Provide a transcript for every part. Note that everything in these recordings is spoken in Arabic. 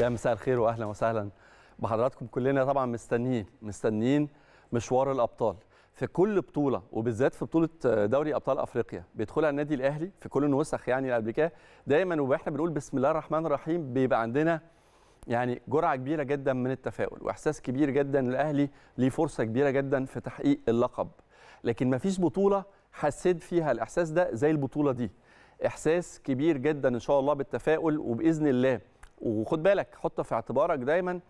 يا مساء الخير واهلا وسهلا بحضراتكم كلنا طبعا مستنيين مستنيين مشوار الابطال في كل بطوله وبالذات في بطوله دوري ابطال افريقيا بيدخلها النادي الاهلي في كل النسخ يعني قبل كده دايما واحنا بنقول بسم الله الرحمن الرحيم بيبقى عندنا يعني جرعه كبيره جدا من التفاؤل واحساس كبير جدا الاهلي ليه فرصه كبيره جدا في تحقيق اللقب لكن ما فيش بطوله حسيت فيها الاحساس ده زي البطوله دي احساس كبير جدا ان شاء الله بالتفاؤل وباذن الله وخد بالك حط في اعتبارك دايما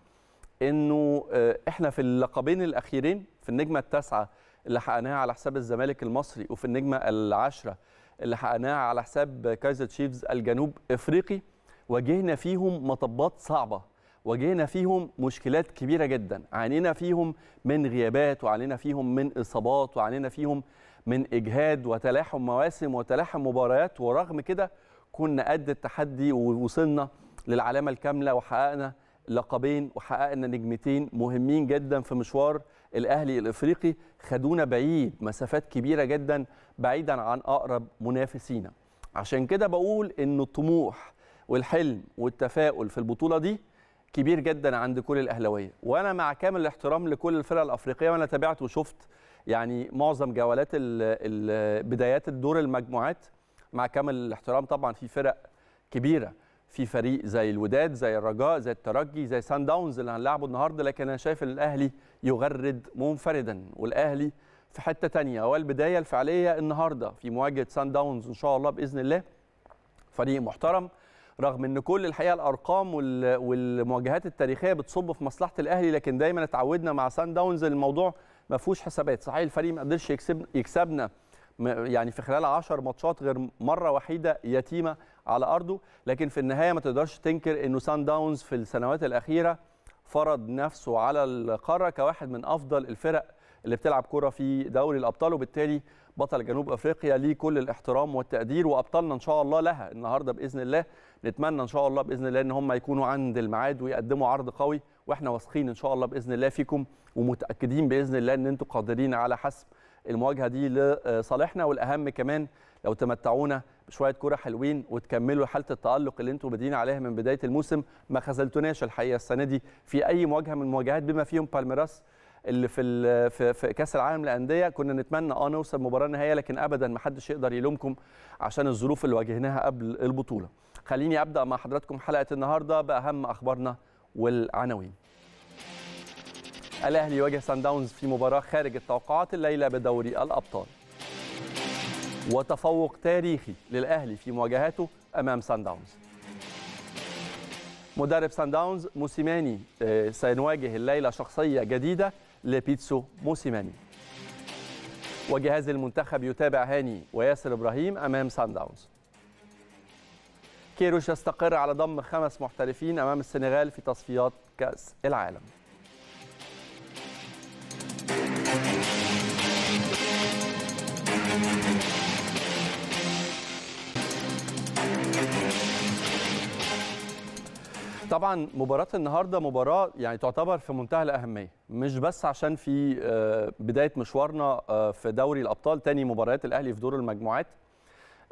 انه آه، احنا في اللقبين الاخيرين في النجمه التاسعه اللي حققناها على حساب الزمالك المصري وفي النجمه العاشره اللي حققناها على حساب كايزر تشيفز الجنوب افريقي واجهنا فيهم مطبات صعبه واجهنا فيهم مشكلات كبيره جدا عانينا فيهم من غيابات وعانينا فيهم من اصابات وعانينا فيهم من اجهاد وتلاحم مواسم وتلاحم مباريات ورغم كده كنا قد التحدي ووصلنا للعلامه الكامله وحققنا لقبين وحققنا نجمتين مهمين جدا في مشوار الاهلي الافريقي خدونا بعيد مسافات كبيره جدا بعيدا عن اقرب منافسينا عشان كده بقول ان الطموح والحلم والتفاؤل في البطوله دي كبير جدا عند كل الاهلاويه وانا مع كامل الاحترام لكل الفرق الافريقيه وانا تابعت وشفت يعني معظم جولات بدايات الدور المجموعات مع كامل الاحترام طبعا في فرق كبيره في فريق زي الوداد زي الرجاء زي الترجي زي سان داونز اللي هنلعبه النهارده لكن انا شايف ان الاهلي يغرد منفردا والاهلي في حته ثانيه والبدايه الفعليه النهارده في مواجهه سان داونز ان شاء الله باذن الله فريق محترم رغم ان كل الحقيقه الارقام والمواجهات التاريخيه بتصب في مصلحه الاهلي لكن دايما اتعودنا مع سان داونز الموضوع ما فيهوش حسابات صحيح الفريق ما قدرش يكسب يكسبنا يعني في خلال 10 ماتشات غير مره وحيده يتيمه على ارضه لكن في النهايه ما تقدرش تنكر انه سان داونز في السنوات الاخيره فرض نفسه على القاره كواحد من افضل الفرق اللي بتلعب كره في دوري الابطال وبالتالي بطل جنوب افريقيا ليه كل الاحترام والتقدير وابطالنا ان شاء الله لها النهارده باذن الله نتمنى ان شاء الله باذن الله ان هم يكونوا عند الميعاد ويقدموا عرض قوي واحنا واثقين ان شاء الله باذن الله فيكم ومتاكدين باذن الله ان انتم قادرين على حسم المواجهه دي لصالحنا والاهم كمان لو تمتعونا بشويه كوره حلوين وتكملوا حاله التالق اللي انتم بادئين عليها من بدايه الموسم ما خذلتوناش الحقيقه السنه دي في اي مواجهه من المواجهات بما فيهم بالميراس اللي في في, في كاس العالم للانديه كنا نتمنى اه نوصل مباراه نهائيه لكن ابدا ما حدش يقدر يلومكم عشان الظروف اللي واجهناها قبل البطوله خليني ابدا مع حضراتكم حلقه النهارده باهم اخبارنا والعناوين الأهلي يواجه سان داونز في مباراة خارج التوقعات الليلة بدوري الأبطال وتفوق تاريخي للأهلي في مواجهاته أمام سان داونز مدرب سان داونز موسيماني آه، سنواجه الليلة شخصية جديدة لبيتسو موسيماني وجهاز المنتخب يتابع هاني وياسر إبراهيم أمام سان داونز كيروش يستقر على ضم خمس محترفين أمام السنغال في تصفيات كأس العالم طبعا مباراه النهارده مباراه يعني تعتبر في منتهى الاهميه مش بس عشان في آه، بدايه مشوارنا آه، في دوري الابطال تاني مباريات الاهلي في دور المجموعات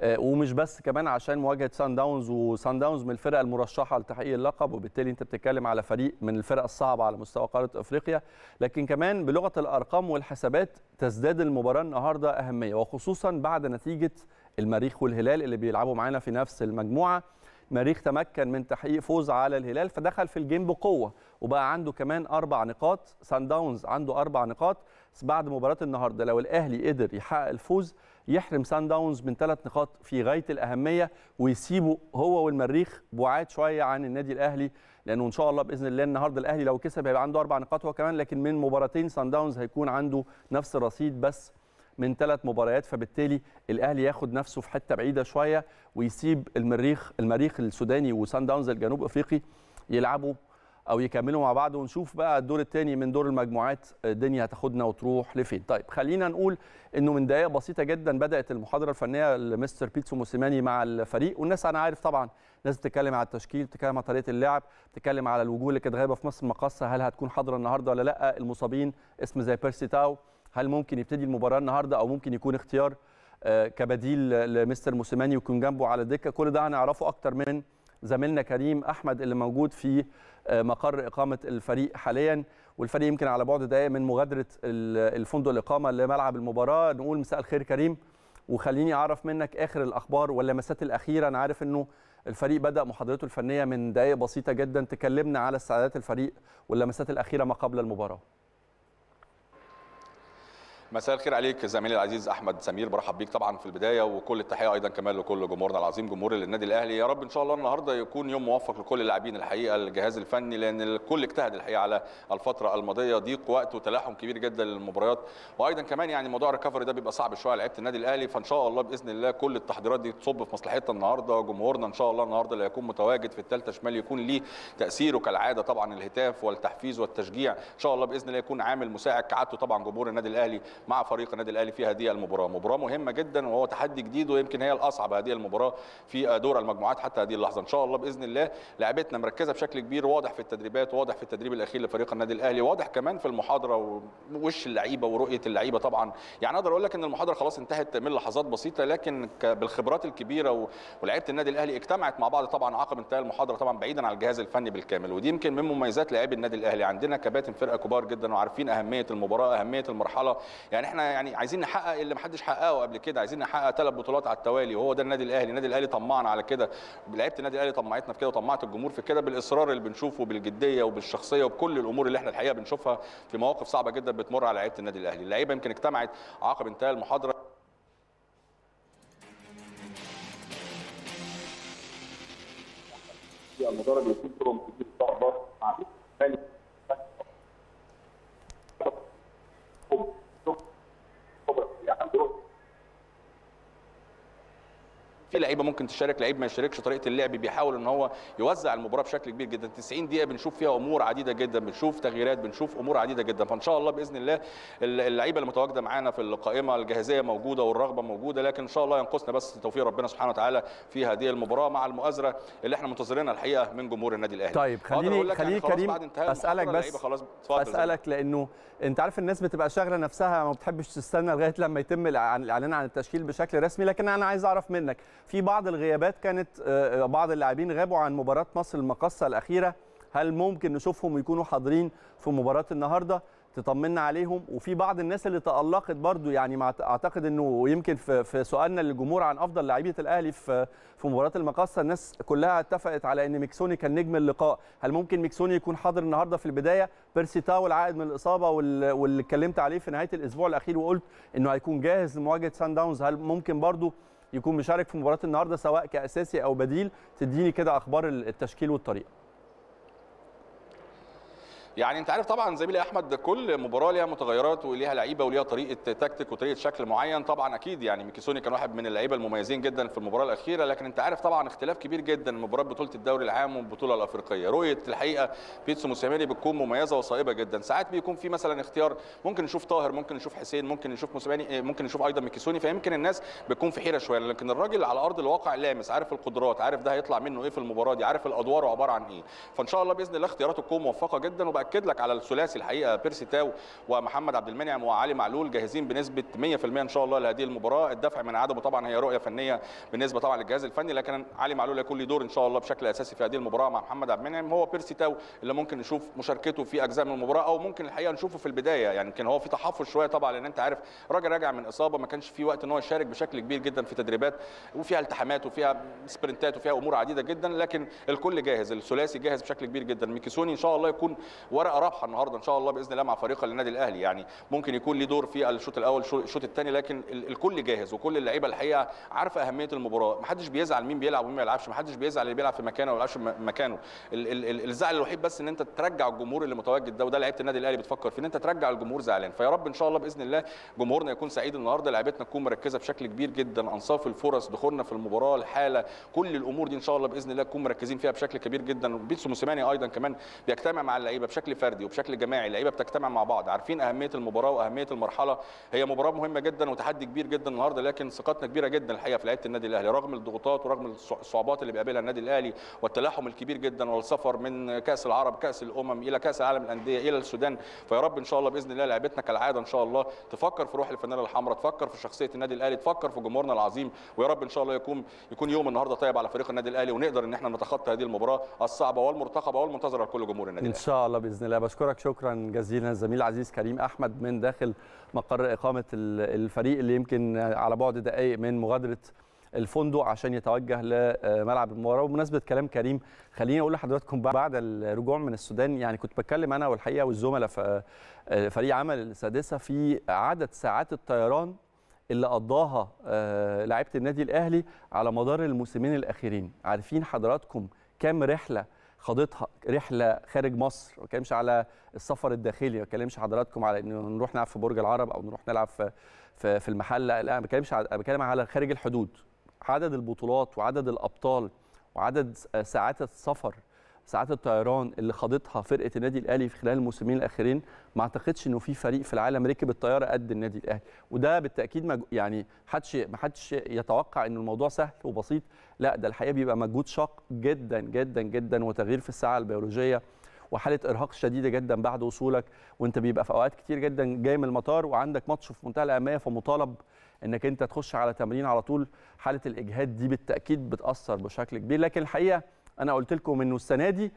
آه، ومش بس كمان عشان مواجهه سان داونز وسان داونز من الفرق المرشحه لتحقيق اللقب وبالتالي انت بتتكلم على فريق من الفرق الصعبه على مستوى قاره افريقيا لكن كمان بلغه الارقام والحسابات تزداد المباراه النهارده اهميه وخصوصا بعد نتيجه المريخ والهلال اللي بيلعبوا معانا في نفس المجموعه مريخ تمكن من تحقيق فوز على الهلال فدخل في الجيم بقوه وبقى عنده كمان اربع نقاط سان داونز عنده اربع نقاط بعد مباراه النهارده لو الاهلي قدر يحقق الفوز يحرم سان داونز من ثلاث نقاط في غايه الاهميه ويسيبه هو والمريخ بعاد شويه عن النادي الاهلي لانه ان شاء الله باذن الله النهارده الاهلي لو كسب هيبقى عنده اربع نقاط هو كمان لكن من مباراتين سان داونز هيكون عنده نفس الرصيد بس من ثلاث مباريات فبالتالي الاهلي ياخد نفسه في حته بعيده شويه ويسيب المريخ المريخ السوداني وسان داونز الجنوب افريقي يلعبوا او يكملوا مع بعض ونشوف بقى الدور الثاني من دور المجموعات الدنيا هتاخدنا وتروح لفين طيب خلينا نقول انه من دقائق بسيطه جدا بدات المحاضره الفنيه لمستر بيتسو موسيماني مع الفريق والناس انا عارف طبعا الناس بتتكلم على التشكيل بتتكلم على طريقه اللعب بتتكلم على الوجوه اللي كانت غايبه في مصر المقاصه هل هتكون حاضره النهارده ولا لا المصابين اسم زي بيرسي تاو هل ممكن يبتدي المباراه النهارده او ممكن يكون اختيار آه، كبديل لمستر موسيماني يكون جنبه على الدكه كل ده هنعرفه اكتر من زميلنا كريم احمد اللي موجود في آه، مقر اقامه الفريق حاليا والفريق يمكن على بعد دقائق من مغادره الفندق الاقامه لملعب المباراه نقول مساء الخير كريم وخليني اعرف منك اخر الاخبار واللمسات الاخيره انا عارف انه الفريق بدا محاضرته الفنيه من دقائق بسيطه جدا تكلمنا على استعدادات الفريق واللمسات الاخيره ما قبل المباراه مساء الخير عليك زميلي العزيز احمد سمير برحب بيك طبعا في البدايه وكل التحيه ايضا كمان لكل جمهورنا العظيم جمهور النادي الاهلي يا رب ان شاء الله النهارده يكون يوم موفق لكل اللاعبين الحقيقه الجهاز الفني لان الكل اجتهد الحقيقه على الفتره الماضيه ضيق وقت وتلاحم كبير جدا للمباريات وايضا كمان يعني موضوع الريكفري ده بيبقى صعب شويه على لعيبه النادي الاهلي فان شاء الله باذن الله كل التحضيرات دي تصب في مصلحتنا النهارده جمهورنا ان شاء الله النهارده اللي هيكون متواجد في الثالثه شمال يكون ليه تاثيره كالعاده طبعا الهتاف والتحفيز والتشجيع ان شاء الله باذن الله يكون عامل مساعد كعادته طبعا جمهور النادي الاهلي مع فريق النادي الاهلي في هذه المباراه مباراه مهمه جدا وهو تحدي جديد ويمكن هي الاصعب هذه المباراه في دور المجموعات حتى هذه اللحظه ان شاء الله باذن الله لعبتنا مركزه بشكل كبير واضح في التدريبات واضح في التدريب الاخير لفريق النادي الاهلي واضح كمان في المحاضره ووش اللعيبه ورؤيه اللعيبه طبعا يعني اقدر اقول لك ان المحاضره خلاص انتهت من لحظات بسيطه لكن بالخبرات الكبيره ولعيبه النادي الاهلي اجتمعت مع بعض طبعا عقب انتهاء المحاضره طبعا بعيدا عن الجهاز الفني بالكامل ودي يمكن من مميزات لاعبي النادي الاهلي عندنا كباتن فرقه كبار جدا وعارفين اهميه المباراه اهميه المرحله يعني احنا يعني عايزين نحقق اللي محدش حققه قبل كده عايزين نحقق ثلاث بطولات على التوالي وهو ده النادي الاهلي النادي الاهلي طمعنا على كده لعيبه النادي الاهلي طمعتنا في كده وطمعت الجمهور في كده بالاصرار اللي بنشوفه بالجديه وبالشخصيه وبكل الامور اللي احنا الحقيقه بنشوفها في مواقف صعبه جدا بتمر على لعيبه النادي الاهلي اللعيبه يمكن اجتمعت عقب انتهاء المحاضره مع في لعيبه ممكن تشارك لعيب ما يشاركش طريقه اللعب بيحاول ان هو يوزع المباراه بشكل كبير جدا 90 دقيقه بنشوف فيها امور عديده جدا بنشوف تغييرات بنشوف امور عديده جدا فان شاء الله باذن الله اللعيبه المتواجده معانا في القائمه الجاهزيه موجوده والرغبه موجوده لكن ان شاء الله ينقصنا بس توفيق ربنا سبحانه وتعالى في هذه المباراه مع المؤازره اللي احنا منتظرينها الحقيقه من جمهور النادي الاهلي طيب آه، خليني يعني خليني كريم اسالك بس اسالك لانه انت عارف الناس بتبقى شاغله نفسها ما بتحبش تستنى لغايه لما يتم الاعلان عن التشكيل بشكل رسمي لكن انا عايز اعرف منك في بعض الغيابات كانت آه، آه، بعض اللاعبين غابوا عن مباراه مصر المقصه الاخيره هل ممكن نشوفهم يكونوا حاضرين في مباراه النهارده تطمنا عليهم وفي بعض الناس اللي تألقت برضو يعني اعتقد انه يمكن في, سؤالنا للجمهور عن افضل لاعبية الاهلي في في مباراه المقاصه الناس كلها اتفقت على ان ميكسوني كان نجم اللقاء هل ممكن ميكسوني يكون حاضر النهارده في البدايه بيرسي تاو العائد من الاصابه واللي اتكلمت عليه في نهايه الاسبوع الاخير وقلت انه هيكون جاهز لمواجهه سان داونز هل ممكن برضو يكون مشارك في مباراه النهارده سواء كاساسي او بديل تديني كده اخبار التشكيل والطريقه يعني انت عارف طبعا زميلي احمد كل مباراه ليها متغيرات وليها لعيبه وليها طريقه تكتيك وطريقه شكل معين طبعا اكيد يعني ميكيسوني كان واحد من اللعيبه المميزين جدا في المباراه الاخيره لكن انت عارف طبعا اختلاف كبير جدا مباراه بطوله الدوري العام والبطوله الافريقيه رؤيه الحقيقه بيتسو موسيماني بتكون مميزه وصائبه جدا ساعات بيكون في مثلا اختيار ممكن نشوف طاهر ممكن نشوف حسين ممكن نشوف موسيماني آه، ممكن نشوف ايضا ميكيسوني فيمكن الناس بتكون في حيره شويه لكن الراجل على ارض الواقع لامس عارف القدرات عارف ده هيطلع منه ايه في المباراه دي عارف الادوار عباره عن ايه فان شاء الله باذن الله اختياراته تكون موفقه جدا وبقى باكد لك على الثلاثي الحقيقه بيرسي تاو ومحمد عبد المنعم وعلي معلول جاهزين بنسبه 100% ان شاء الله لهذه المباراه الدفع من عدمه طبعا هي رؤيه فنيه بالنسبه طبعا للجهاز الفني لكن علي معلول هيكون له دور ان شاء الله بشكل اساسي في هذه المباراه مع محمد عبد المنعم هو بيرسي تاو اللي ممكن نشوف مشاركته في اجزاء من المباراه او ممكن الحقيقه نشوفه في البدايه يعني كان هو في تحفظ شويه طبعا لان انت عارف راجل راجع من اصابه ما كانش في وقت ان هو يشارك بشكل كبير جدا في تدريبات وفيها التحامات وفيها سبرنتات وفيها امور عديده جدا لكن الكل جاهز الثلاثي جاهز بشكل كبير جدا ميكيسوني ان شاء الله يكون ورقه رابحه النهارده ان شاء الله باذن الله مع فريق النادي الاهلي يعني ممكن يكون ليه دور في الشوط الاول الشوط الثاني لكن الكل جاهز وكل اللعيبه الحقيقه عارفه اهميه المباراه ما حدش بيزعل مين بيلعب ومين ما بيلعبش ما حدش بيزعل اللي بيلعب في مكانه ولا في مكانه الزعل الوحيد بس ان انت ترجع الجمهور اللي متواجد ده وده لعيبه النادي الاهلي بتفكر في ان انت ترجع الجمهور زعلان فيا رب ان شاء الله باذن الله جمهورنا يكون سعيد النهارده لعيبتنا تكون مركزه بشكل كبير جدا انصاف الفرص دخولنا في المباراه الحاله كل الامور دي ان شاء الله باذن الله تكون مركزين فيها بشكل كبير جدا وبيتسو موسيماني ايضا كمان بيجتمع مع اللعيبه بشكل بشكل فردي وبشكل جماعي اللعيبه بتجتمع مع بعض عارفين اهميه المباراه واهميه المرحله هي مباراه مهمه جدا وتحدي كبير جدا النهارده لكن ثقتنا كبيره جدا الحقيقه في لعيبه النادي الاهلي رغم الضغوطات ورغم الصعوبات اللي بيقابلها النادي الاهلي والتلاحم الكبير جدا والسفر من كاس العرب كاس الامم الى كاس العالم الانديه الى السودان فيا رب ان شاء الله باذن الله لعيبتنا كالعاده ان شاء الله تفكر في روح الفنانه الحمراء تفكر في شخصيه النادي الاهلي تفكر في جمهورنا العظيم ويا رب ان شاء الله يكون يكون يوم النهارده طيب على فريق النادي الاهلي ونقدر ان احنا نتخطى هذه المباراه الصعبه والمرتقبه والمنتظره لكل جمهور النادي ان شاء الله باذن الله بشكرك شكرا جزيلا الزميل العزيز كريم احمد من داخل مقر اقامه الفريق اللي يمكن على بعد دقائق من مغادره الفندق عشان يتوجه لملعب المباراه وبمناسبه كلام كريم خليني اقول لحضراتكم بعد الرجوع من السودان يعني كنت بتكلم انا والحقيقه والزملاء في فريق عمل السادسه في عدد ساعات الطيران اللي قضاها آه، لعيبه النادي الاهلي على مدار الموسمين الاخيرين عارفين حضراتكم كام رحله خاضتها رحله خارج مصر ما بتكلمش على السفر الداخلي ما بتكلمش حضراتكم على انه نروح نلعب في برج العرب او نروح نلعب في في, في المحله لا ما بتكلمش بتكلم على خارج الحدود عدد البطولات وعدد الابطال وعدد آه، ساعات السفر ساعات الطيران اللي خاضتها فرقه النادي الاهلي في خلال الموسمين الاخرين ما اعتقدش انه في فريق في العالم ركب الطياره قد النادي الاهلي وده بالتاكيد ما يعني ما حدش يتوقع ان الموضوع سهل وبسيط لا ده الحقيقه بيبقى مجهود شاق جدا جدا جدا وتغيير في الساعه البيولوجيه وحاله ارهاق شديده جدا بعد وصولك وانت بيبقى في اوقات كتير جدا جاي من المطار وعندك ماتش في منتهى الاهميه فمطالب انك انت تخش على تمرين على طول حاله الاجهاد دي بالتاكيد بتاثر بشكل كبير لكن الحقيقه انا قلت لكم انه السنه دي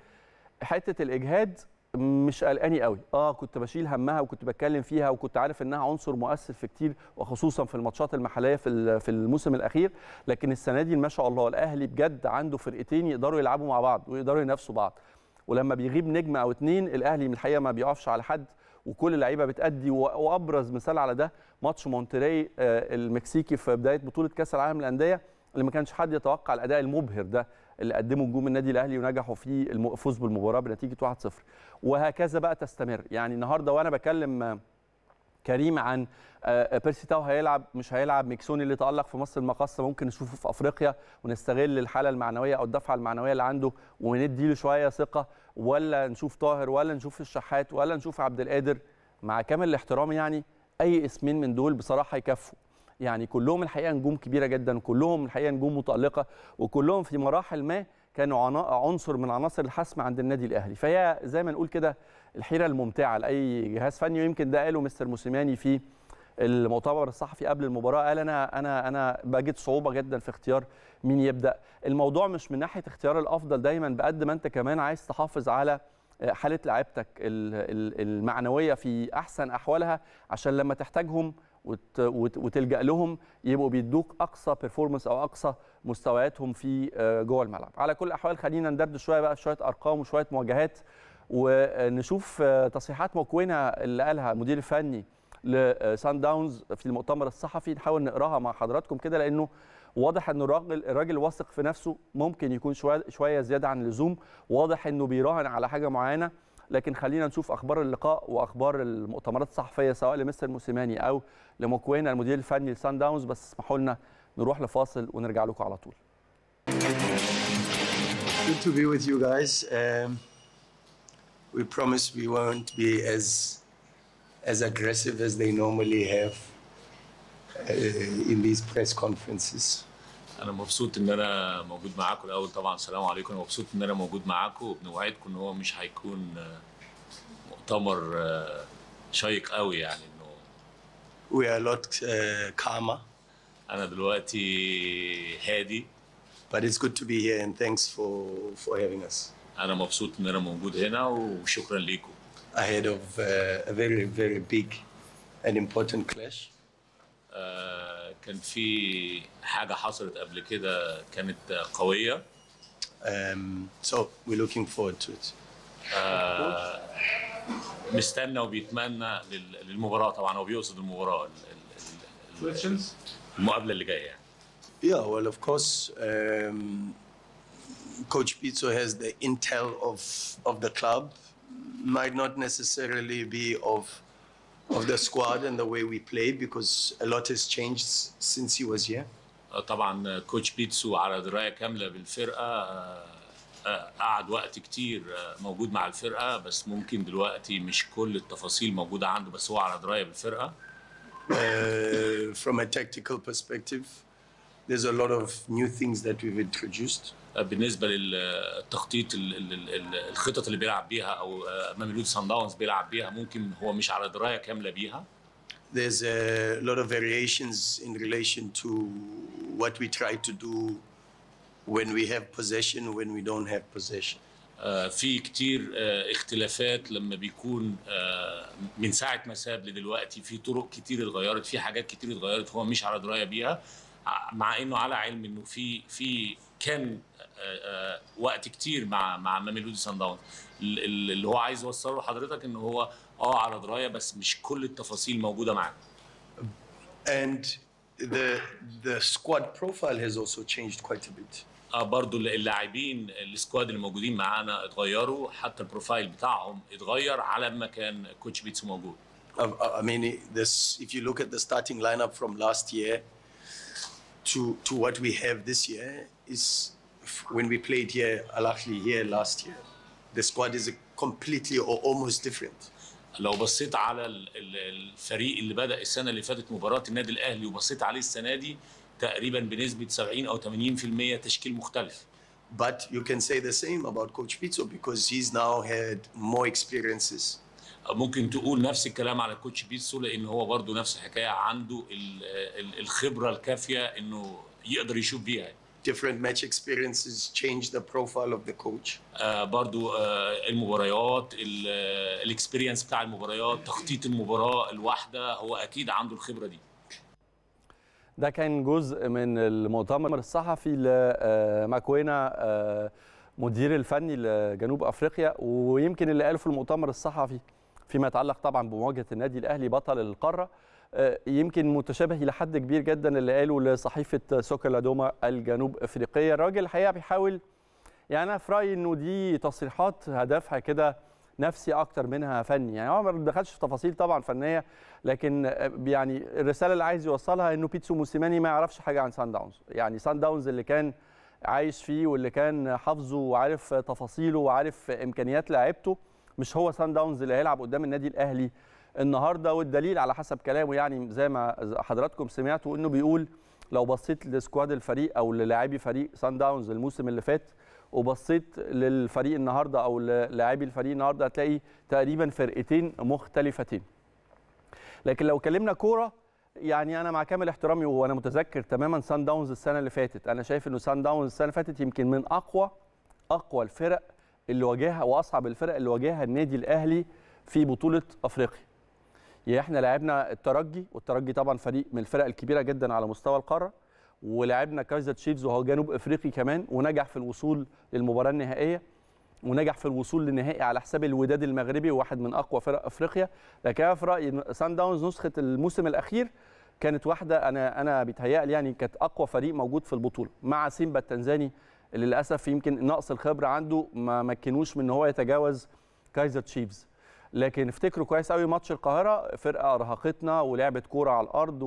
حته الاجهاد مش قلقاني قوي اه كنت بشيل همها وكنت بتكلم فيها وكنت عارف انها عنصر مؤثر في كتير وخصوصا في الماتشات المحليه في في الموسم الاخير لكن السنه دي ما شاء الله الاهلي بجد عنده فرقتين يقدروا يلعبوا مع بعض ويقدروا ينافسوا بعض ولما بيغيب نجم او اتنين الاهلي من الحقيقه ما بيقفش على حد وكل اللعيبه بتأدي وابرز مثال على ده ماتش مونتري آه، المكسيكي في بدايه بطوله كاس العالم للانديه اللي ما كانش حد يتوقع الاداء المبهر ده اللي قدمه نجوم النادي الاهلي ونجحوا في الفوز بالمباراه بنتيجه 1-0 وهكذا بقى تستمر يعني النهارده وانا بكلم كريم عن آه، آه، بيرسي تاو هيلعب مش هيلعب ميكسوني اللي تالق في مصر المقاصه ممكن نشوفه في افريقيا ونستغل الحاله المعنويه او الدفعه المعنويه اللي عنده وندي له شويه ثقه ولا نشوف طاهر ولا نشوف الشحات ولا نشوف عبد القادر مع كامل الاحترام يعني اي اسمين من دول بصراحه يكفوا يعني كلهم الحقيقه نجوم كبيره جدا كلهم الحقيقه نجوم متالقه وكلهم في مراحل ما كانوا عنصر من عناصر الحسم عند النادي الاهلي فهي زي ما نقول كده الحيره الممتعه لاي جهاز فني ويمكن ده قاله مستر موسيماني في المؤتمر الصحفي قبل المباراه قال انا انا انا بجد صعوبه جدا في اختيار مين يبدا الموضوع مش من ناحيه اختيار الافضل دايما بقد ما انت كمان عايز تحافظ على حاله لعبتك المعنويه في احسن احوالها عشان لما تحتاجهم وتلجا لهم يبقوا بيدوك اقصى بيرفورمانس او اقصى مستوياتهم في آه، جوه الملعب على كل الاحوال خلينا ندردش شويه بقى شويه ارقام وشويه مواجهات ونشوف آه، تصريحات مكونه اللي قالها المدير الفني لسان آه، داونز في المؤتمر الصحفي نحاول نقراها مع حضراتكم كده لانه واضح ان الراجل الراجل واثق في نفسه ممكن يكون شويه شويه زياده عن اللزوم واضح انه بيراهن على حاجه معينه لكن خلينا نشوف اخبار اللقاء واخبار المؤتمرات الصحفيه سواء لمستر موسيماني او لموكوينا المدير الفني لسان داونز بس اسمحوا لنا نروح لفاصل ونرجع لكم على طول. Good to be with you guys. Um, we promise we won't be as as aggressive as they normally have uh, in these press conferences. انا مبسوط ان انا موجود معاكم الاول طبعا السلام عليكم انا مبسوط ان انا موجود معاكم وبنوعدكم ان هو مش هيكون آه، مؤتمر آه، شيق قوي يعني انه وي ار لوت كاما انا دلوقتي هادي But it's good to be here and thanks for for having us. انا مبسوط ان انا موجود هنا وشكرا ليكم. Ahead of uh, a very very big and important clash. كان في حاجه حصلت قبل كده كانت قويه um, so we're looking forward to it. مستنى وبيتمنى للمباراه طبعا هو بيقصد المباراه المقابله اللي جايه يعني. Yeah, well, of course, um, Coach Pizzo has the intel of of the club. Might not necessarily be of of the squad and the way we play because a lot has changed since he was here. Uh, طبعا كوتش uh, بيتسو على درايه كامله بالفرقه uh, قعد وقت كتير موجود مع الفرقه بس ممكن دلوقتي مش كل التفاصيل موجودة عنده بس هو على درايه بالفرقة. from a tactical perspective, there's a lot of new things that we've introduced. بالنسبه للتخطيط الخطط اللي بيلعب بيها او آه، ماميلود سان داونز بيلعب بيها ممكن هو مش على درايه كامله بيها There's a lot of variations in relation to what we try to do when we have possession when we don't have possession آه، في كتير آه، اختلافات لما بيكون من ساعه ما ساب لدلوقتي في طرق كتير اتغيرت في حاجات كتير اتغيرت هو مش على درايه بيها مع انه على علم انه في في كان آه، آه، وقت كتير مع مع ميلودي سان داونز اللي هو عايز يوصله لحضرتك ان هو اه على درايه بس مش كل التفاصيل موجوده معاه. And the the squad profile has also changed quite a bit. اه برضه اللاعبين السكواد اللي موجودين معانا اتغيروا حتى البروفايل بتاعهم اتغير على ما كان كوتش بيتسو موجود. I mean this if you look at the starting lineup from last year to, to what we have this year is when we played here, Al Ahly here last year. The squad is completely or almost different. لو بصيت على الفريق اللي بدا السنه اللي فاتت مباراه النادي الاهلي وبصيت عليه السنه دي تقريبا بنسبه 70 او 80% تشكيل مختلف. But you can say the same about Coach Pizzo because he's now had more experiences ممكن تقول نفس الكلام على كوتش بيتسو لان هو برضه نفس الحكايه عنده الخبره الكافيه انه يقدر يشوف بيها يعني. different match experiences change the profile of the coach. آه، برضه آه، المباريات الاكسبيرينس آه، بتاع المباريات تخطيط المباراه الواحده هو اكيد عنده الخبره دي. ده كان جزء من المؤتمر الصحفي لماكوينا مدير الفني لجنوب افريقيا ويمكن اللي قاله في المؤتمر الصحفي فيما يتعلق طبعا بمواجهه النادي الاهلي بطل القاره آه، يمكن متشابه الى حد كبير جدا اللي قاله لصحيفه سوكر لادوما الجنوب افريقيه الراجل الحقيقه بيحاول يعني انا في رايي انه دي تصريحات هدفها كده نفسي اكتر منها فني يعني هو ما دخلش في تفاصيل طبعا فنيه لكن آه، يعني الرساله اللي عايز يوصلها انه بيتسو موسيماني ما يعرفش حاجه عن سان داونز يعني سان داونز اللي كان عايش فيه واللي كان حافظه وعارف تفاصيله وعارف امكانيات لعيبته مش هو سان داونز اللي هيلعب قدام النادي الاهلي النهارده والدليل على حسب كلامه يعني زي ما حضراتكم سمعتوا انه بيقول لو بصيت لسكواد الفريق او للاعبي فريق سان داونز الموسم اللي فات وبصيت للفريق النهارده او للاعبي الفريق النهارده هتلاقي تقريبا فرقتين مختلفتين لكن لو كلمنا كوره يعني انا مع كامل احترامي وانا متذكر تماما سان داونز السنه اللي فاتت انا شايف انه سان داونز السنه اللي فاتت يمكن من اقوى اقوى الفرق اللي واجهها واصعب الفرق اللي واجهها النادي الاهلي في بطوله افريقيا يعني احنا لعبنا الترجي والترجي طبعا فريق من الفرق الكبيره جدا على مستوى القاره ولعبنا كايزر تشيفز وهو جنوب افريقي كمان ونجح في الوصول للمباراه النهائيه ونجح في الوصول للنهائي على حساب الوداد المغربي واحد من اقوى فرق افريقيا لكن في رايي سان داونز نسخه الموسم الاخير كانت واحده انا انا بيتهيألي يعني كانت اقوى فريق موجود في البطوله مع سيمبا التنزاني اللي للاسف يمكن نقص الخبره عنده ما مكنوش من ان هو يتجاوز كايزر تشيفز لكن افتكروا كويس قوي ماتش القاهره فرقه ارهقتنا ولعبت كوره على الارض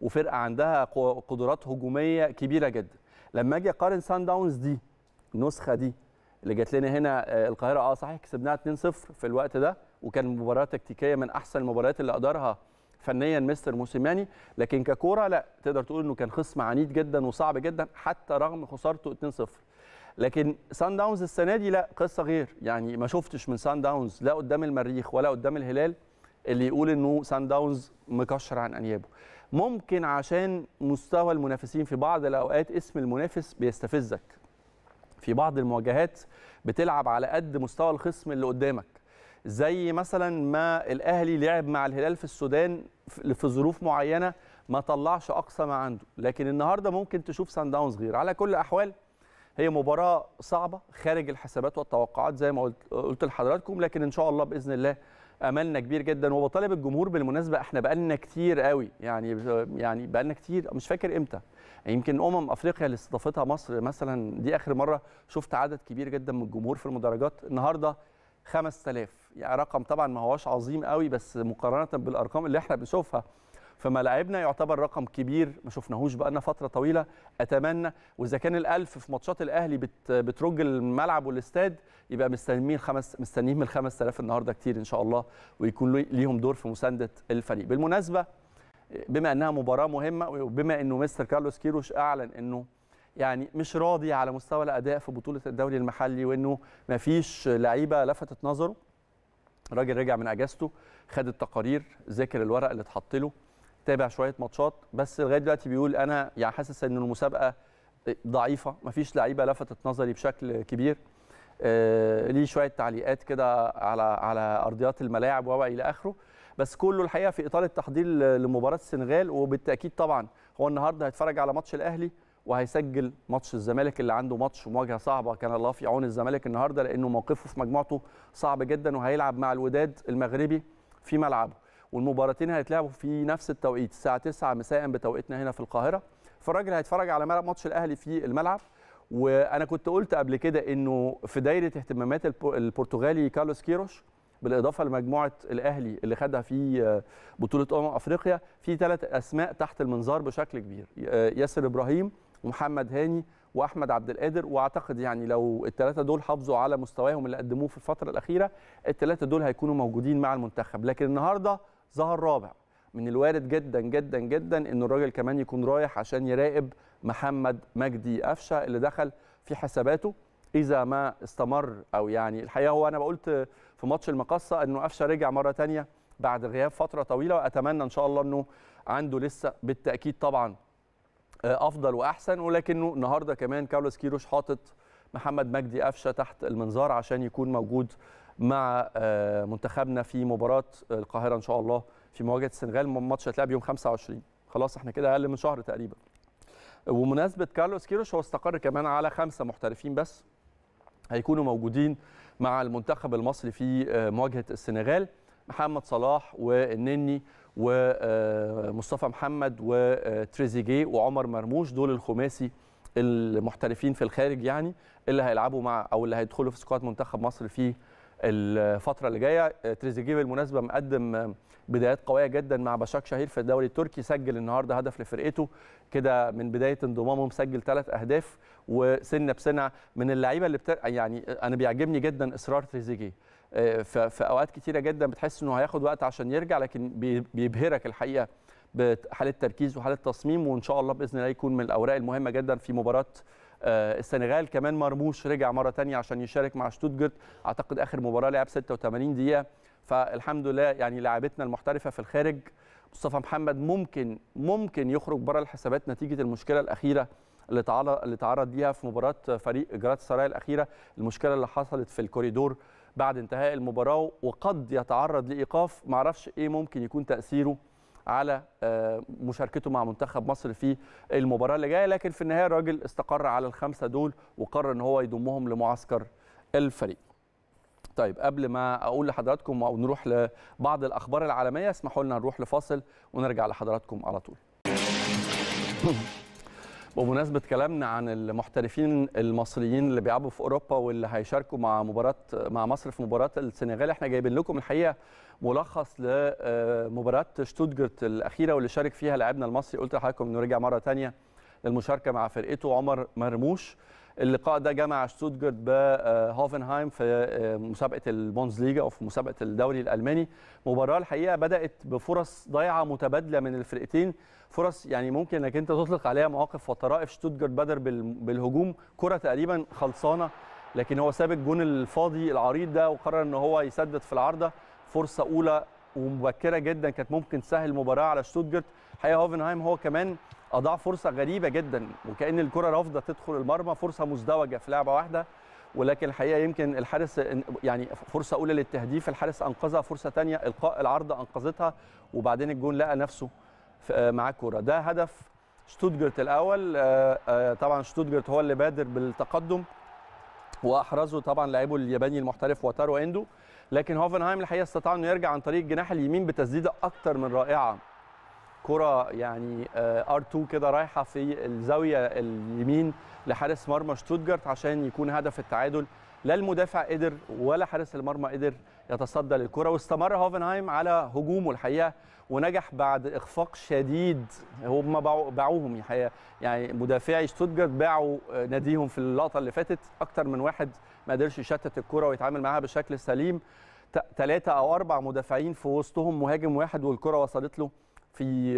وفرقه عندها قدرات هجوميه كبيره جدا لما اجي اقارن سان داونز دي النسخه دي اللي جات لنا هنا آه، القاهره اه صحيح كسبناها 2-0 في الوقت ده وكان مباراه تكتيكيه من احسن المباريات اللي ادارها فنيا مستر موسيماني لكن ككوره لا تقدر تقول انه كان خصم عنيد جدا وصعب جدا حتى رغم خسارته 2-0 لكن سان داونز السنه دي لا قصه غير يعني ما شفتش من سان داونز لا قدام المريخ ولا قدام الهلال اللي يقول انه سان داونز مكشر عن انيابه ممكن عشان مستوى المنافسين في بعض الاوقات اسم المنافس بيستفزك في بعض المواجهات بتلعب على قد مستوى الخصم اللي قدامك زي مثلا ما الاهلي لعب مع الهلال في السودان في ظروف معينه ما طلعش اقصى ما عنده لكن النهارده ممكن تشوف سان داونز غير على كل الاحوال هي مباراه صعبه خارج الحسابات والتوقعات زي ما قلت قلت لحضراتكم لكن ان شاء الله باذن الله املنا كبير جدا وبطالب الجمهور بالمناسبه احنا بقالنا كتير قوي يعني يعني بقالنا كتير مش فاكر امتى يمكن امم افريقيا اللي استضافتها مصر مثلا دي اخر مره شفت عدد كبير جدا من الجمهور في المدرجات النهارده 5000 يعني رقم طبعا ما هواش عظيم قوي بس مقارنه بالارقام اللي احنا بنشوفها في ملاعبنا يعتبر رقم كبير ما شفناهوش بقالنا فتره طويله اتمنى واذا كان الألف في ماتشات الاهلي بت بترج الملعب والاستاد يبقى مستنيين خمس مستنيين من 5000 النهارده كتير ان شاء الله ويكون ليهم دور في مسانده الفريق بالمناسبه بما انها مباراه مهمه وبما انه مستر كارلوس كيروش اعلن انه يعني مش راضي على مستوى الاداء في بطوله الدوري المحلي وانه ما فيش لعيبه لفتت نظره الراجل رجع من اجازته خد التقارير ذاكر الورق اللي اتحط له تابع شويه ماتشات بس لغايه دلوقتي بيقول انا يعني حاسس ان المسابقه ضعيفه ما فيش لعيبه لفتت نظري بشكل كبير آه ليه شويه تعليقات كده على على ارضيات الملاعب و الى اخره بس كله الحقيقه في اطار التحضير لمباراه السنغال وبالتاكيد طبعا هو النهارده هيتفرج على ماتش الاهلي وهيسجل ماتش الزمالك اللي عنده ماتش مواجهه صعبه كان الله في عون الزمالك النهارده لانه موقفه في مجموعته صعب جدا وهيلعب مع الوداد المغربي في ملعبه والمباراتين هيتلعبوا في نفس التوقيت الساعه 9 مساء بتوقيتنا هنا في القاهره فالراجل هيتفرج على ملعب ماتش الاهلي في الملعب وانا كنت قلت قبل كده انه في دايره اهتمامات البرتغالي كارلوس كيروش بالاضافه لمجموعه الاهلي اللي خدها في آه، بطوله امم افريقيا في ثلاث اسماء تحت المنظار بشكل كبير آه، ياسر ابراهيم ومحمد هاني واحمد عبد القادر واعتقد يعني لو الثلاثه دول حافظوا على مستواهم اللي قدموه في الفتره الاخيره الثلاثه دول هيكونوا موجودين مع المنتخب لكن النهارده ظهر رابع من الوارد جدا جدا جدا ان الراجل كمان يكون رايح عشان يراقب محمد مجدي قفشه اللي دخل في حساباته اذا ما استمر او يعني الحقيقه هو انا قلت في ماتش المقصه انه قفشه رجع مره ثانيه بعد غياب فتره طويله واتمنى ان شاء الله انه عنده لسه بالتاكيد طبعا آه، افضل واحسن ولكنه النهارده كمان كارلوس كيروش حاطط محمد مجدي قفشه تحت المنظار عشان يكون موجود مع آه، منتخبنا في مباراه القاهره ان شاء الله في مواجهه السنغال ماتش هيتلعب يوم 25 خلاص احنا كده اقل من شهر تقريبا ومناسبه كارلوس كيروش هو استقر كمان على خمسه محترفين بس هيكونوا موجودين مع المنتخب المصري في آه، مواجهه السنغال محمد صلاح والنني ومصطفى محمد وتريزيجيه وعمر مرموش دول الخماسي المحترفين في الخارج يعني اللي هيلعبوا مع او اللي هيدخلوا في سكواد منتخب مصر في الفتره اللي جايه تريزيجيه بالمناسبه مقدم بدايات قويه جدا مع بشاك شهير في الدوري التركي سجل النهارده هدف لفرقته كده من بدايه انضمامه مسجل ثلاث اهداف وسنه بسنه من اللعيبه اللي بت... يعني انا بيعجبني جدا اصرار تريزيجيه آه، في اوقات كتيره جدا بتحس انه هياخد وقت عشان يرجع لكن بيبهرك الحقيقه بحاله تركيز وحاله تصميم وان شاء الله باذن الله يكون من الاوراق المهمه جدا في مباراه آه، السنغال كمان مرموش رجع مره ثانيه عشان يشارك مع شتوتجارت اعتقد اخر مباراه لعب 86 دقيقه فالحمد لله يعني لاعبتنا المحترفه في الخارج مصطفى محمد ممكن ممكن يخرج بره الحسابات نتيجه المشكله الاخيره اللي تعرض اللي تعرض ليها في مباراه فريق جرات السراي الاخيره المشكله اللي حصلت في الكوريدور بعد انتهاء المباراه وقد يتعرض لايقاف ما اعرفش ايه ممكن يكون تاثيره على آه، مشاركته مع منتخب مصر في المباراه اللي جايه لكن في النهايه الراجل استقر على الخمسه دول وقرر ان هو يضمهم لمعسكر الفريق طيب قبل ما اقول لحضراتكم او نروح لبعض الاخبار العالميه اسمحوا لنا نروح لفاصل ونرجع لحضراتكم على طول بمناسبة كلامنا عن المحترفين المصريين اللي بيلعبوا في أوروبا واللي هيشاركوا مع مباراة مع مصر في مباراة السنغال احنا جايبين لكم الحقيقة ملخص لمباراة شتوتجرت الأخيرة واللي شارك فيها لاعبنا المصري قلت لحضراتكم إنه رجع مرة ثانية للمشاركة مع فرقته عمر مرموش اللقاء ده جمع شتوتجارت بهوفنهايم آه، في آه، مسابقه ليجا او في مسابقه الدوري الالماني مباراه الحقيقه بدات بفرص ضايعه متبادله من الفرقتين فرص يعني ممكن انك انت تطلق عليها مواقف وطرائف شتوتجارت بدر بالهجوم كره تقريبا خلصانه لكن هو ساب الجون الفاضي العريض ده وقرر ان هو يسدد في العارضه فرصه اولى ومبكره جدا كانت ممكن تسهل المباراه على شتوتجارت الحقيقه هوفنهايم هو كمان اضاع فرصه غريبه جدا وكان الكره رافضه تدخل المرمى فرصه مزدوجه في لعبه واحده ولكن الحقيقه يمكن الحارس يعني فرصه اولى للتهديف الحارس انقذها فرصه ثانيه القاء العرض انقذتها وبعدين الجون لقى نفسه معاه كوره ده هدف شتوتجرت الاول آه، آه، طبعا شتوتجرت هو اللي بادر بالتقدم واحرزه طبعا لاعبه الياباني المحترف واتارو اندو لكن هوفنهايم الحقيقه استطاع انه يرجع عن طريق الجناح اليمين بتسديده اكتر من رائعه كره يعني ار آه، 2 كده رايحه في الزاويه اليمين لحارس مرمى شتوتجارت عشان يكون هدف التعادل لا المدافع قدر ولا حارس المرمى قدر يتصدى للكره واستمر هوفنهايم على هجومه الحقيقه ونجح بعد اخفاق شديد هم باعوهم الحقيقه يعني مدافعي شتوتجارت باعوا ناديهم في اللقطه اللي فاتت اكتر من واحد ما قدرش يشتت الكره ويتعامل معاها بشكل سليم ثلاثه او اربع مدافعين في وسطهم مهاجم واحد والكره وصلت له في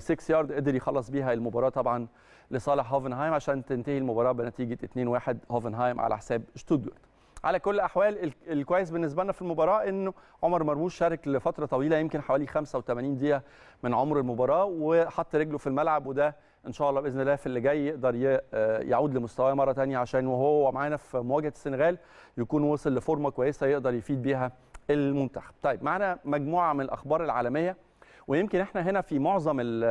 6 آه، يارد قدر يخلص بيها المباراه طبعا لصالح هوفنهايم عشان تنتهي المباراه بنتيجه 2-1 هوفنهايم على حساب شتوتجارت على كل الاحوال الكويس بالنسبه لنا في المباراه انه عمر مرموش شارك لفتره طويله يمكن حوالي 85 دقيقه من عمر المباراه وحط رجله في الملعب وده ان شاء الله باذن الله في اللي جاي يقدر آه، يعود لمستواه مره ثانيه عشان وهو معانا في مواجهه السنغال يكون وصل لفورمه كويسه يقدر يفيد بيها المنتخب. طيب معانا مجموعه من الاخبار العالميه ويمكن احنا هنا في معظم الـ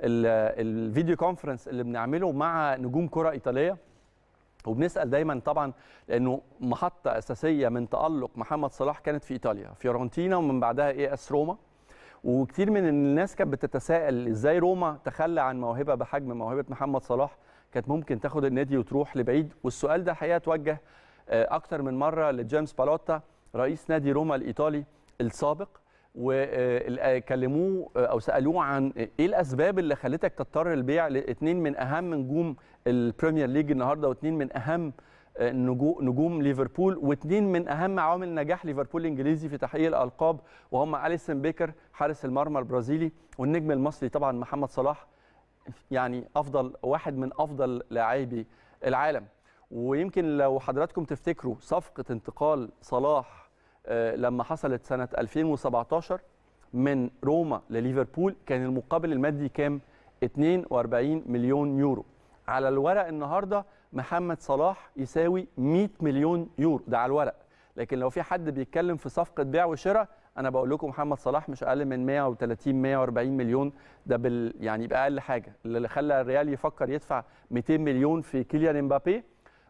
الـ الفيديو كونفرنس اللي بنعمله مع نجوم كره ايطاليه وبنسال دايما طبعا لانه محطه اساسيه من تالق محمد صلاح كانت في ايطاليا فيورنتينا ومن بعدها اي اس روما وكتير من الناس كانت بتتساءل ازاي روما تخلى عن موهبه بحجم موهبه محمد صلاح كانت ممكن تاخد النادي وتروح لبعيد والسؤال ده حقيقه اتوجه آه، اكتر من مره لجيمس بالوتا رئيس نادي روما الايطالي السابق وكلموه آه، او سالوه عن ايه الاسباب اللي خلتك تضطر البيع لاثنين من اهم نجوم البريمير ليج النهارده واثنين من اهم آه، نجوم ليفربول واثنين من اهم عوامل نجاح ليفربول الانجليزي في تحقيق الالقاب وهم اليسن بيكر حارس المرمى البرازيلي والنجم المصري طبعا محمد صلاح يعني افضل واحد من افضل لاعبي العالم ويمكن لو حضراتكم تفتكروا صفقه انتقال صلاح آه، لما حصلت سنه 2017 من روما لليفربول كان المقابل المادي كام 42 مليون يورو على الورق النهارده محمد صلاح يساوي 100 مليون يورو ده على الورق لكن لو في حد بيتكلم في صفقه بيع وشراء انا بقول لكم محمد صلاح مش اقل من 130 140 مليون ده بال يعني باقل حاجه اللي خلى الريال يفكر يدفع 200 مليون في كيليان امبابي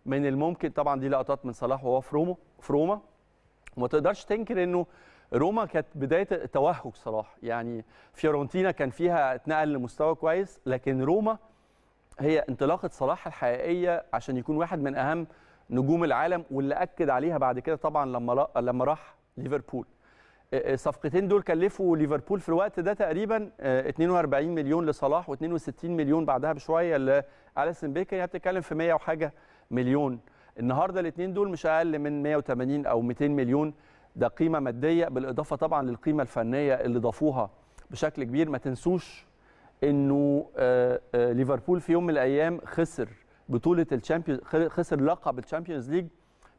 من الممكن طبعا دي لقطات من صلاح وهو في روما في روما وما تقدرش تنكر انه روما كانت بدايه توهج صراحه يعني فيورنتينا كان فيها اتنقل لمستوى كويس لكن روما هي انطلاقه صلاح الحقيقيه عشان يكون واحد من اهم نجوم العالم واللي اكد عليها بعد كده طبعا لما لما راح ليفربول الصفقتين آه، آه، دول كلفوا ليفربول في الوقت ده تقريبا 42 آه، مليون لصلاح و62 مليون بعدها بشويه لاليسن بيكر يعني بتتكلم في 100 وحاجه مليون النهارده الاثنين دول مش اقل من 180 او 200 مليون ده قيمه ماديه بالاضافه طبعا للقيمه الفنيه اللي ضافوها بشكل كبير ما تنسوش انه آه، آه، ليفربول في يوم من الايام خسر بطوله الشامبيونز خسر لقب الشامبيونز ليج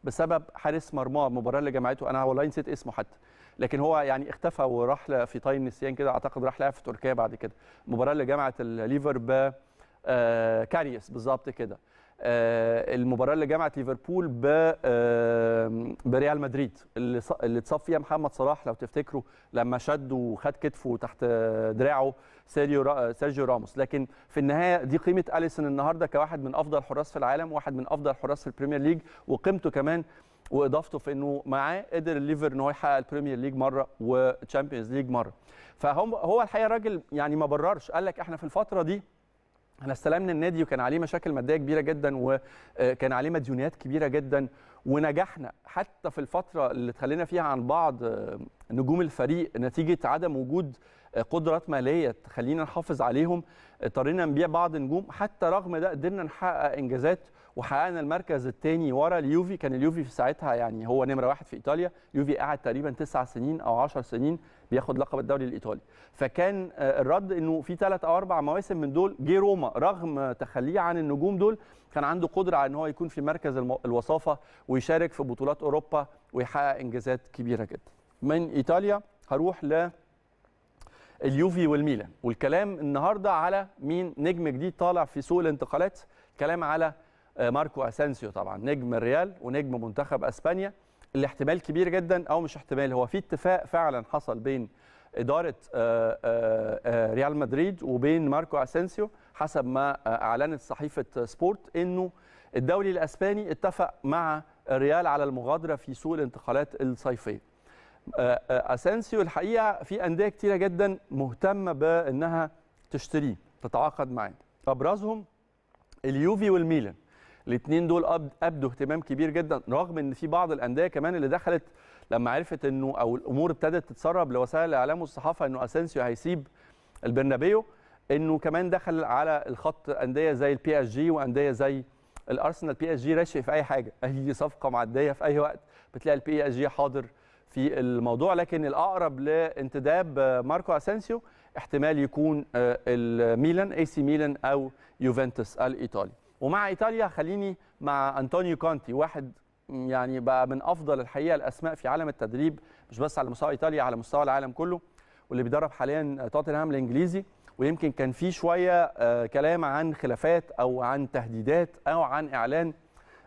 بسبب حارس مرماه المباراه اللي جمعته انا والله نسيت اسمه حتى لكن هو يعني اختفى وراح في طاي النسيان كده اعتقد راح لعب في تركيا بعد كده المباراه اللي جمعت الليفر ب آه، كاريس بالظبط كده آه، المباراه اللي جمعت ليفربول ب آه، بريال مدريد اللي اتصاب فيها محمد صلاح لو تفتكروا لما شد وخد كتفه تحت دراعه سيرجيو سيرجيو راموس لكن في النهايه دي قيمه اليسون النهارده كواحد من افضل حراس في العالم واحد من افضل حراس في البريمير ليج وقيمته كمان واضافته في انه معاه قدر الليفر ان هو يحقق البريمير ليج مره وتشامبيونز ليج مره فهو هو الحقيقه راجل يعني ما بررش قال لك احنا في الفتره دي احنا استلمنا النادي وكان عليه مشاكل ماديه كبيره جدا وكان آه، عليه مديونيات كبيره جدا ونجحنا حتى في الفتره اللي اتخلينا فيها عن بعض آه، نجوم الفريق نتيجه عدم وجود قدرات ماليه تخلينا نحافظ عليهم اضطرينا نبيع بعض نجوم حتى رغم ده قدرنا نحقق انجازات وحققنا المركز الثاني ورا اليوفي كان اليوفي في ساعتها يعني هو نمره واحد في ايطاليا اليوفي قعد تقريبا تسع سنين او 10 سنين بياخد لقب الدوري الايطالي فكان آه، الرد انه في ثلاث او اربع مواسم من دول جه روما رغم تخليه عن النجوم دول كان عنده قدره على ان هو يكون في مركز الوصافه ويشارك في بطولات اوروبا ويحقق انجازات كبيره جدا من ايطاليا هروح ل اليوفي والميلان والكلام النهارده على مين نجم جديد طالع في سوق الانتقالات كلام على آه، ماركو اسانسيو طبعا نجم الريال ونجم منتخب اسبانيا اللي احتمال كبير جدا او مش احتمال هو في اتفاق فعلا حصل بين اداره آه، آه، ريال مدريد وبين ماركو اسانسيو حسب ما اعلنت صحيفه سبورت انه الدوري الاسباني اتفق مع الريال على المغادره في سوق الانتقالات الصيفيه آه، آه، اسانسيو الحقيقه في انديه كتيره جدا مهتمه بانها تشتريه تتعاقد معاه ابرزهم اليوفي والميلان الاثنين دول ابدوا اهتمام كبير جدا رغم ان في بعض الانديه كمان اللي دخلت لما عرفت انه او الامور ابتدت تتسرب لوسائل الاعلام والصحافه انه اسانسيو هيسيب البرنابيو انه كمان دخل على الخط انديه زي البي اس جي وانديه زي الارسنال بي اس جي راشق في اي حاجه اي صفقه معديه في اي وقت بتلاقي البي اس جي حاضر في الموضوع لكن الاقرب لانتداب ماركو اسينسيو احتمال يكون آه، الميلان اي سي ميلان او يوفنتوس الايطالي ومع ايطاليا خليني مع انطونيو كونتي واحد يعني بقى من افضل الحقيقه الاسماء في عالم التدريب مش بس على مستوى ايطاليا على مستوى العالم كله واللي بيدرب حاليا توتنهام الانجليزي ويمكن كان في شويه آه، كلام عن خلافات او عن تهديدات او عن اعلان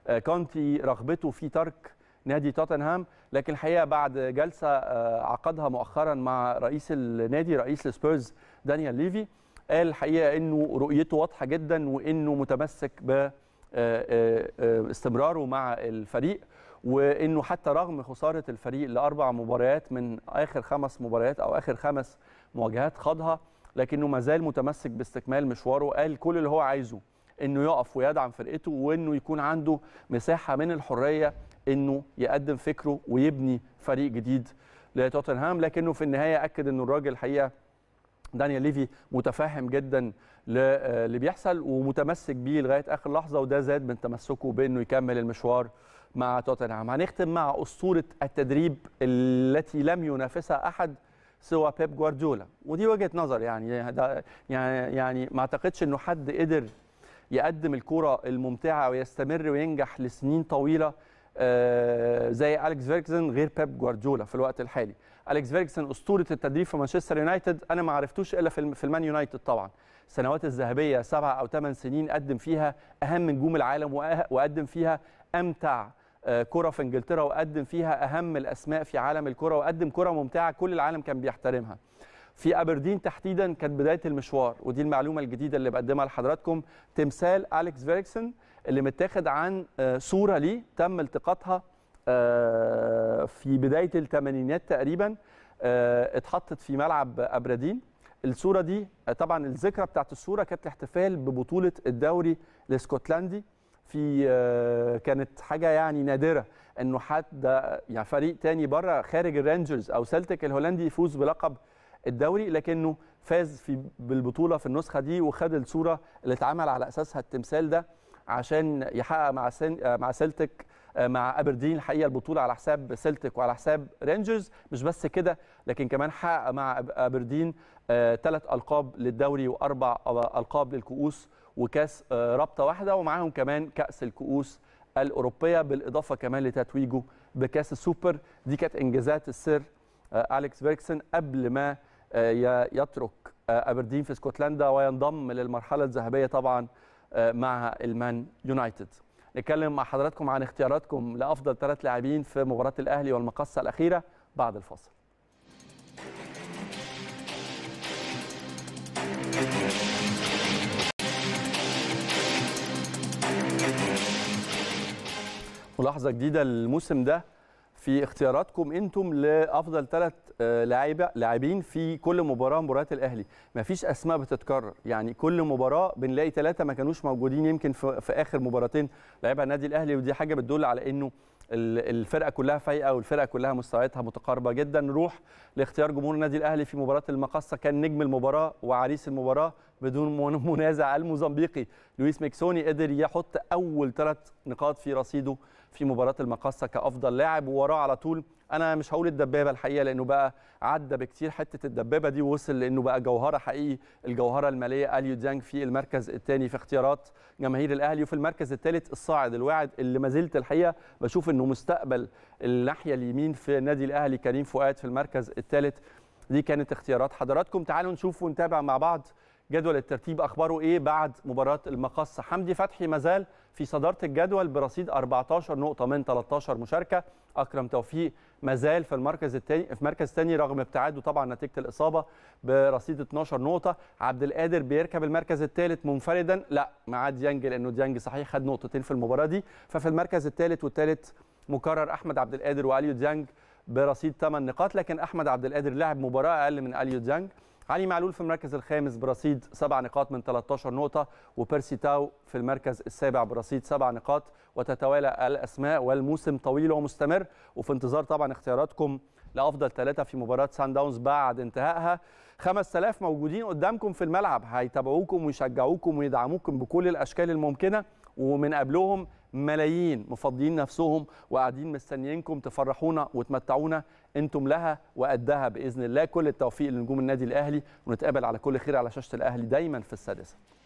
آه، كونتي رغبته في ترك نادي توتنهام لكن الحقيقه بعد جلسه آه، عقدها مؤخرا مع رئيس النادي رئيس سبيرز دانيال ليفي قال الحقيقه انه رؤيته واضحه جدا وانه متمسك ب آه، آه، استمراره مع الفريق وانه حتى رغم خساره الفريق لاربع مباريات من اخر خمس مباريات او اخر خمس مواجهات خاضها لكنه ما زال متمسك باستكمال مشواره قال كل اللي هو عايزه انه يقف ويدعم فرقته وانه يكون عنده مساحه من الحريه انه يقدم فكره ويبني فريق جديد لتوتنهام لكنه في النهايه اكد انه الراجل الحقيقه دانيال ليفي متفهم جدا آه، اللي بيحصل ومتمسك بيه لغايه اخر لحظه وده زاد من تمسكه بانه يكمل المشوار مع توتنهام هنختم مع اسطوره التدريب التي لم ينافسها احد سوى بيب جوارديولا ودي وجهه نظر يعني يعني يعني ما اعتقدش انه حد قدر يقدم الكرة الممتعة ويستمر وينجح لسنين طويلة آه، زي أليكس فيركسن غير بيب جوارديولا في الوقت الحالي أليكس فيركسن أسطورة التدريب في مانشستر يونايتد أنا ما عرفتوش إلا في المان يونايتد طبعا السنوات الذهبية سبع أو ثمان سنين قدم فيها أهم نجوم العالم وقدم فيها أمتع آه، كرة في انجلترا وقدم فيها اهم الاسماء في عالم الكرة وقدم كرة ممتعة كل العالم كان بيحترمها. في أبردين تحديدا كانت بداية المشوار ودي المعلومة الجديدة اللي بقدمها لحضراتكم تمثال أليكس فيريكسون اللي متاخد عن آه، صورة ليه تم التقاطها آه، في بداية الثمانينات تقريبا آه، اتحطت في ملعب أبردين الصورة دي طبعا الذكرى بتاعت الصورة كانت الاحتفال ببطولة الدوري الاسكتلندي في كانت حاجة يعني نادرة انه حد يعني فريق تاني بره خارج الرينجرز او سلتك الهولندي يفوز بلقب الدوري لكنه فاز في بالبطوله في النسخه دي وخد الصوره اللي اتعمل على اساسها التمثال ده عشان يحقق مع سن... مع سلتك مع ابردين الحقيقه البطوله على حساب سلتك وعلى حساب رينجرز مش بس كده لكن كمان حقق مع ابردين ثلاث آه، القاب للدوري واربع القاب للكؤوس وكاس آه، رابطه واحده ومعاهم كمان كاس الكؤوس الاوروبيه بالاضافه كمان لتتويجه بكاس السوبر دي كانت انجازات السر آه، اليكس بيركسن قبل ما آه، يترك آه، أبردين في اسكتلندا وينضم للمرحلة الذهبية طبعا آه، مع المان يونايتد نتكلم مع حضراتكم عن اختياراتكم لأفضل ثلاث لاعبين في مباراة الأهلي والمقصة الأخيرة بعد الفاصل ملاحظة جديدة الموسم ده في اختياراتكم انتم لافضل ثلاث آه، لاعيبه لاعبين في كل مباراه مباريات الاهلي مفيش اسماء بتتكرر يعني كل مباراه بنلاقي ثلاثه ما كانوش موجودين يمكن في, في اخر مباراتين لعبها النادي الاهلي ودي حاجه بتدل على انه الفرقه كلها فايقه والفرقه كلها مستوياتها متقاربه جدا نروح لاختيار جمهور النادي الاهلي في مباراه المقصه كان نجم المباراه وعريس المباراه بدون منازع الموزمبيقي لويس ميكسوني قدر يحط اول ثلاث نقاط في رصيده في مباراه المقاصه كافضل لاعب ووراه على طول انا مش هقول الدبابه الحقيقه لانه بقى عدى بكتير حته الدبابه دي وصل لانه بقى جوهره حقيقي الجوهره الماليه اليو ديانج في المركز الثاني في اختيارات جماهير الاهلي وفي المركز الثالث الصاعد الواعد اللي ما زلت الحقيقه بشوف انه مستقبل الناحيه اليمين في النادي الاهلي كريم فؤاد في المركز الثالث دي كانت اختيارات حضراتكم تعالوا نشوف ونتابع مع بعض جدول الترتيب اخباره ايه بعد مباراه المقص حمدي فتحي مازال في صداره الجدول برصيد 14 نقطه من 13 مشاركه اكرم توفيق مازال في المركز الثاني في مركز ثاني رغم ابتعاده طبعا نتيجه الاصابه برصيد 12 نقطه عبد القادر بيركب المركز الثالث منفردا لا مع ديانج لانه ديانج صحيح خد نقطتين في المباراه دي ففي المركز الثالث والثالث مكرر احمد عبد القادر واليو ديانج برصيد 8 نقاط لكن احمد عبد القادر لعب مباراه اقل من اليو ديانج علي معلول في المركز الخامس برصيد سبع نقاط من 13 نقطة وبيرسي تاو في المركز السابع برصيد سبع نقاط وتتوالى الأسماء والموسم طويل ومستمر وفي انتظار طبعا اختياراتكم لأفضل ثلاثة في مباراة سان داونز بعد انتهائها 5000 موجودين قدامكم في الملعب هيتابعوكم ويشجعوكم ويدعموكم بكل الأشكال الممكنة ومن قبلهم ملايين مفضيين نفسهم وقاعدين مستنيينكم تفرحونا وتمتعونا انتم لها وقدها باذن الله كل التوفيق لنجوم النادي الاهلي ونتقابل على كل خير على شاشه الاهلي دايما في السادسه